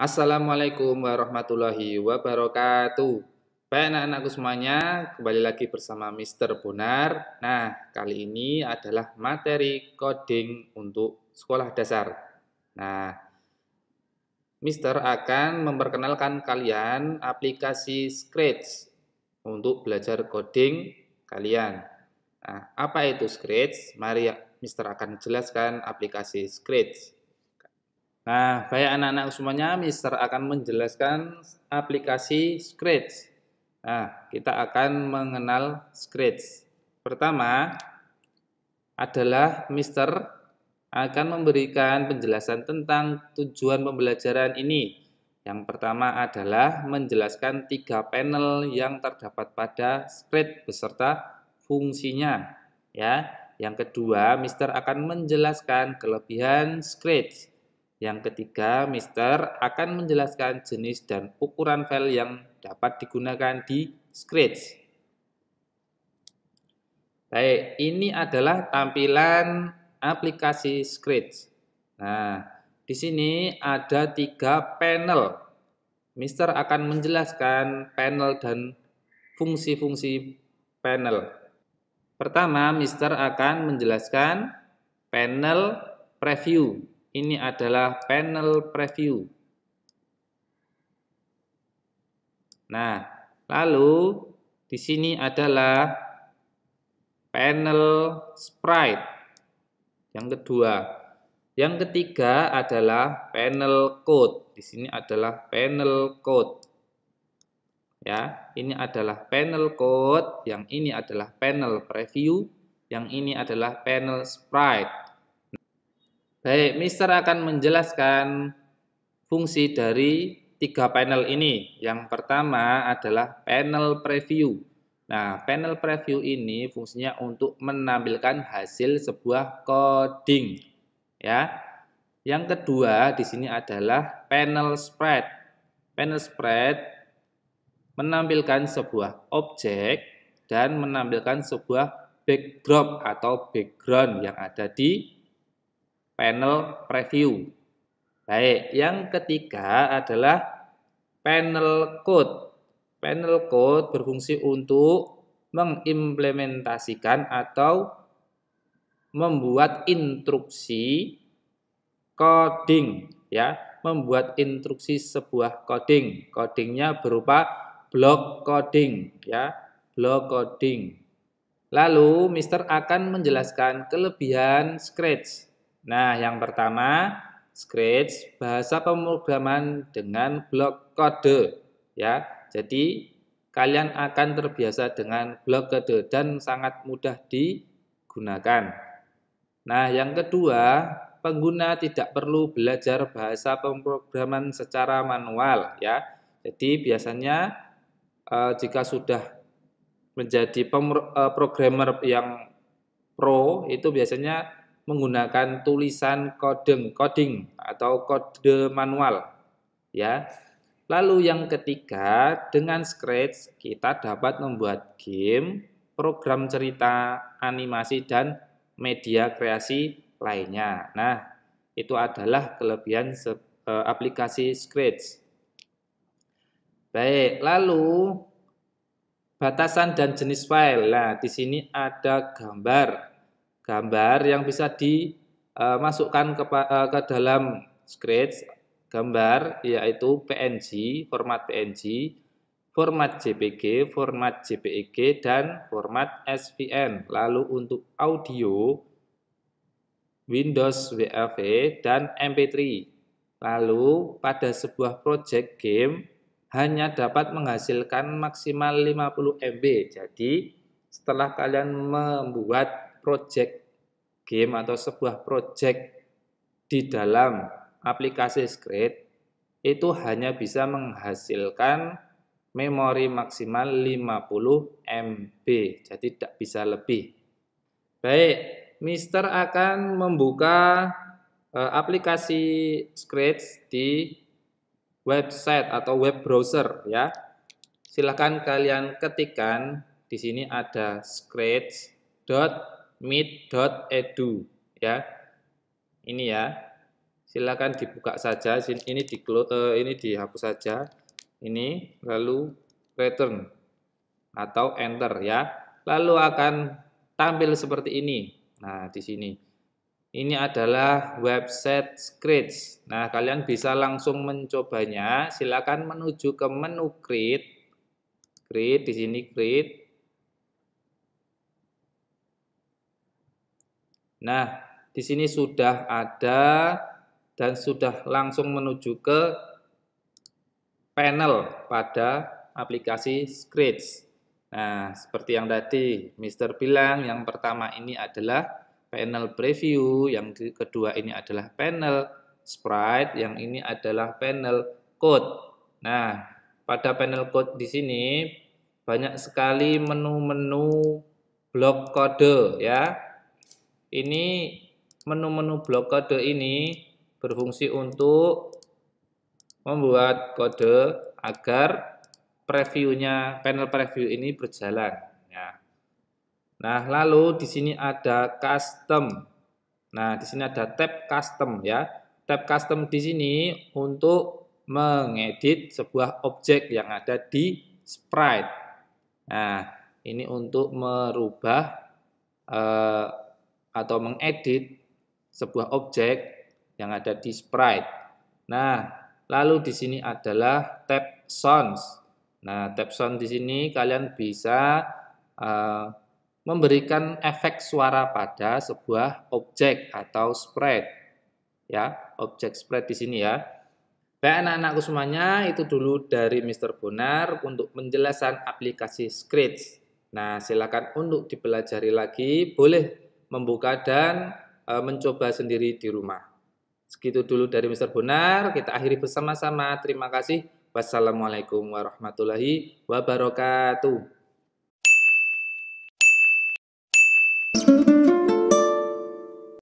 Assalamualaikum warahmatullahi wabarakatuh. Baik anak-anakku semuanya, kembali lagi bersama Mr. Bonar. Nah, kali ini adalah materi coding untuk sekolah dasar. Nah, Mister akan memperkenalkan kalian aplikasi Scratch untuk belajar coding kalian. Nah, apa itu Scratch? Mari ya, Mister akan jelaskan aplikasi Scratch. Nah, baik anak-anak semuanya, Mister akan menjelaskan aplikasi Scratch. Nah, kita akan mengenal Scratch. Pertama adalah Mister akan memberikan penjelasan tentang tujuan pembelajaran ini. Yang pertama adalah menjelaskan tiga panel yang terdapat pada Scratch beserta fungsinya. Ya, yang kedua, Mister akan menjelaskan kelebihan Scratch. Yang ketiga, Mister akan menjelaskan jenis dan ukuran file yang dapat digunakan di Scratch. Baik, ini adalah tampilan aplikasi Scratch. Nah, di sini ada tiga panel. Mister akan menjelaskan panel dan fungsi-fungsi panel. Pertama, Mister akan menjelaskan panel preview. Ini adalah panel preview. Nah, lalu di sini adalah panel sprite. Yang kedua. Yang ketiga adalah panel code. Di sini adalah panel code. Ya, ini adalah panel code, yang ini adalah panel preview, yang ini adalah panel sprite. Baik, Mister akan menjelaskan fungsi dari tiga panel ini. Yang pertama adalah panel preview. Nah, panel preview ini fungsinya untuk menampilkan hasil sebuah coding. Ya. Yang kedua di sini adalah panel spread. Panel spread menampilkan sebuah objek dan menampilkan sebuah backdrop atau background yang ada di panel preview. Baik, yang ketiga adalah panel code. Panel code berfungsi untuk mengimplementasikan atau membuat instruksi coding ya, membuat instruksi sebuah coding. Codingnya berupa block coding ya, block coding. Lalu Mister akan menjelaskan kelebihan Scratch Nah, yang pertama Scratch bahasa pemrograman dengan blok kode ya. Jadi kalian akan terbiasa dengan blok kode dan sangat mudah digunakan. Nah, yang kedua, pengguna tidak perlu belajar bahasa pemrograman secara manual ya. Jadi biasanya eh, jika sudah menjadi eh, programmer yang pro itu biasanya menggunakan tulisan kode coding atau kode manual ya. Lalu yang ketiga, dengan Scratch kita dapat membuat game, program cerita, animasi dan media kreasi lainnya. Nah, itu adalah kelebihan e, aplikasi Scratch. Baik, lalu batasan dan jenis file. Nah, di sini ada gambar gambar yang bisa dimasukkan e, ke, e, ke dalam script gambar yaitu PNG, format PNG, format JPG, format JPEG, dan format SVN. Lalu untuk audio, Windows WAV, dan MP3. Lalu pada sebuah project game hanya dapat menghasilkan maksimal 50 MB. Jadi setelah kalian membuat project game atau sebuah project di dalam aplikasi Scratch itu hanya bisa menghasilkan memori maksimal 50 MB, jadi tidak bisa lebih. Baik, Mister akan membuka e, aplikasi Scratch di website atau web browser ya. Silahkan kalian ketikkan di sini ada scratch mid.edu ya. Ini ya. Silakan dibuka saja. Ini di uh, ini dihapus saja. Ini lalu return atau enter ya. Lalu akan tampil seperti ini. Nah, di sini. Ini adalah website Scratch. Nah, kalian bisa langsung mencobanya. Silakan menuju ke menu create. Create di sini create Nah, di sini sudah ada dan sudah langsung menuju ke panel pada aplikasi Scratch. Nah, seperti yang tadi Mister bilang, yang pertama ini adalah panel preview, yang kedua ini adalah panel sprite, yang ini adalah panel code. Nah, pada panel code di sini banyak sekali menu-menu blok kode ya. Ini menu-menu blok kode ini berfungsi untuk membuat kode agar previewnya panel preview ini berjalan. Ya. Nah, lalu di sini ada custom. Nah, di sini ada tab custom ya. Tab custom di sini untuk mengedit sebuah objek yang ada di sprite. Nah, ini untuk merubah eh, atau mengedit sebuah objek yang ada di sprite. Nah, lalu di sini adalah tab sounds. Nah, tab sound di sini kalian bisa uh, memberikan efek suara pada sebuah objek atau sprite. Ya, objek sprite di sini ya. Baik anak-anakku semuanya, itu dulu dari Mr. Bonar untuk penjelasan aplikasi Scratch. Nah, silakan untuk dipelajari lagi, boleh membuka dan e, mencoba sendiri di rumah. Segitu dulu dari Mr. Bonar, kita akhiri bersama-sama. Terima kasih. Wassalamualaikum warahmatullahi wabarakatuh.